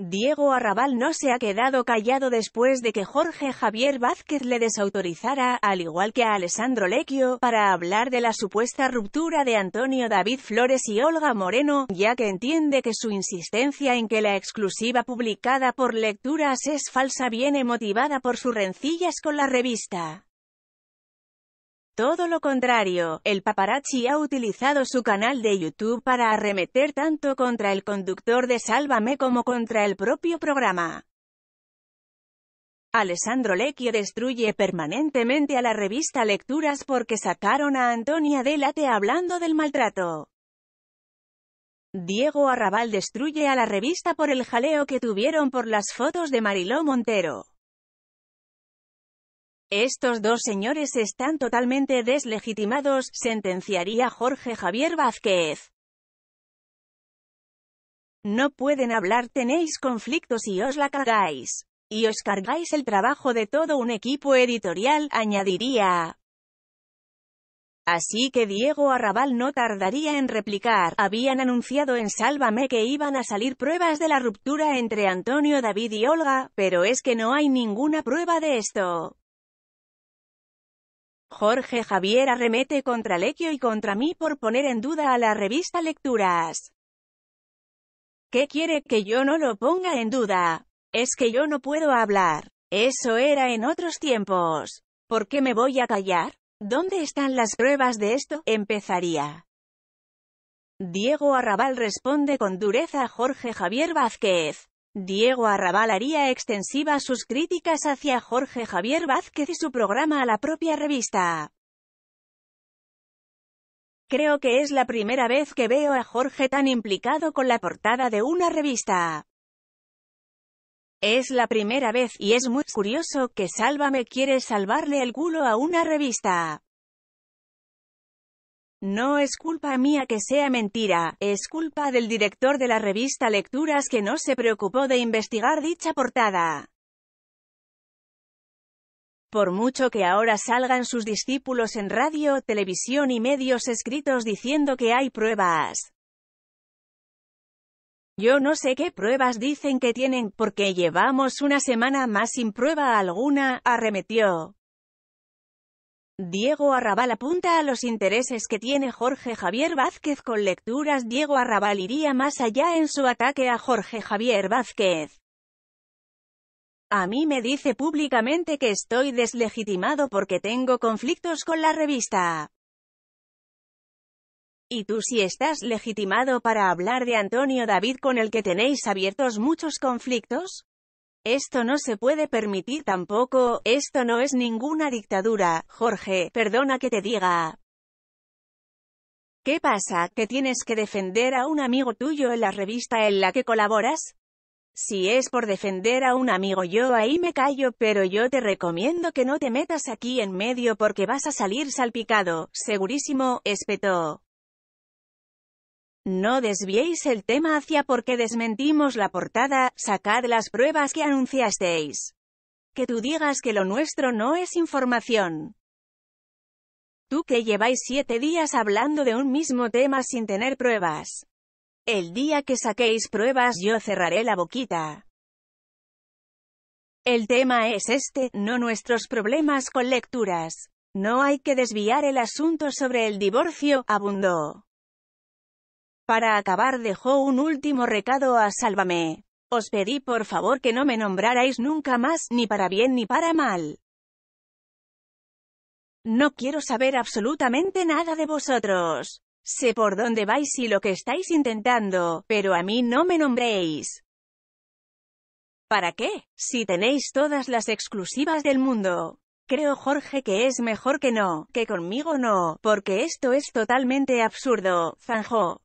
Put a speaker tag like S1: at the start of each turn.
S1: Diego Arrabal no se ha quedado callado después de que Jorge Javier Vázquez le desautorizara, al igual que a Alessandro Lecchio, para hablar de la supuesta ruptura de Antonio David Flores y Olga Moreno, ya que entiende que su insistencia en que la exclusiva publicada por Lecturas es falsa viene motivada por sus rencillas con la revista. Todo lo contrario, el paparazzi ha utilizado su canal de YouTube para arremeter tanto contra el conductor de Sálvame como contra el propio programa. Alessandro Lecchio destruye permanentemente a la revista Lecturas porque sacaron a Antonia Delate hablando del maltrato. Diego Arrabal destruye a la revista por el jaleo que tuvieron por las fotos de Mariló Montero. Estos dos señores están totalmente deslegitimados, sentenciaría Jorge Javier Vázquez. No pueden hablar, tenéis conflictos y os la cargáis. Y os cargáis el trabajo de todo un equipo editorial, añadiría. Así que Diego Arrabal no tardaría en replicar, habían anunciado en Sálvame que iban a salir pruebas de la ruptura entre Antonio David y Olga, pero es que no hay ninguna prueba de esto. Jorge Javier arremete contra Lequio y contra mí por poner en duda a la revista Lecturas. ¿Qué quiere que yo no lo ponga en duda? Es que yo no puedo hablar. Eso era en otros tiempos. ¿Por qué me voy a callar? ¿Dónde están las pruebas de esto? Empezaría. Diego Arrabal responde con dureza a Jorge Javier Vázquez. Diego Arrabal haría extensivas sus críticas hacia Jorge Javier Vázquez y su programa a la propia revista. Creo que es la primera vez que veo a Jorge tan implicado con la portada de una revista. Es la primera vez y es muy curioso que Sálvame quiere salvarle el culo a una revista. No es culpa mía que sea mentira, es culpa del director de la revista Lecturas que no se preocupó de investigar dicha portada. Por mucho que ahora salgan sus discípulos en radio, televisión y medios escritos diciendo que hay pruebas. Yo no sé qué pruebas dicen que tienen, porque llevamos una semana más sin prueba alguna, arremetió. Diego Arrabal apunta a los intereses que tiene Jorge Javier Vázquez con lecturas. Diego Arrabal iría más allá en su ataque a Jorge Javier Vázquez. A mí me dice públicamente que estoy deslegitimado porque tengo conflictos con la revista. Y tú si estás legitimado para hablar de Antonio David con el que tenéis abiertos muchos conflictos? Esto no se puede permitir tampoco, esto no es ninguna dictadura, Jorge, perdona que te diga. ¿Qué pasa, que tienes que defender a un amigo tuyo en la revista en la que colaboras? Si es por defender a un amigo yo ahí me callo, pero yo te recomiendo que no te metas aquí en medio porque vas a salir salpicado, segurísimo, espetó. No desviéis el tema hacia porque desmentimos la portada, sacad las pruebas que anunciasteis. Que tú digas que lo nuestro no es información. Tú que lleváis siete días hablando de un mismo tema sin tener pruebas. El día que saquéis pruebas yo cerraré la boquita. El tema es este, no nuestros problemas con lecturas. No hay que desviar el asunto sobre el divorcio, abundó. Para acabar dejó un último recado a Sálvame. Os pedí por favor que no me nombrarais nunca más, ni para bien ni para mal. No quiero saber absolutamente nada de vosotros. Sé por dónde vais y lo que estáis intentando, pero a mí no me nombréis. ¿Para qué? Si tenéis todas las exclusivas del mundo. Creo Jorge que es mejor que no, que conmigo no, porque esto es totalmente absurdo, Zanjo.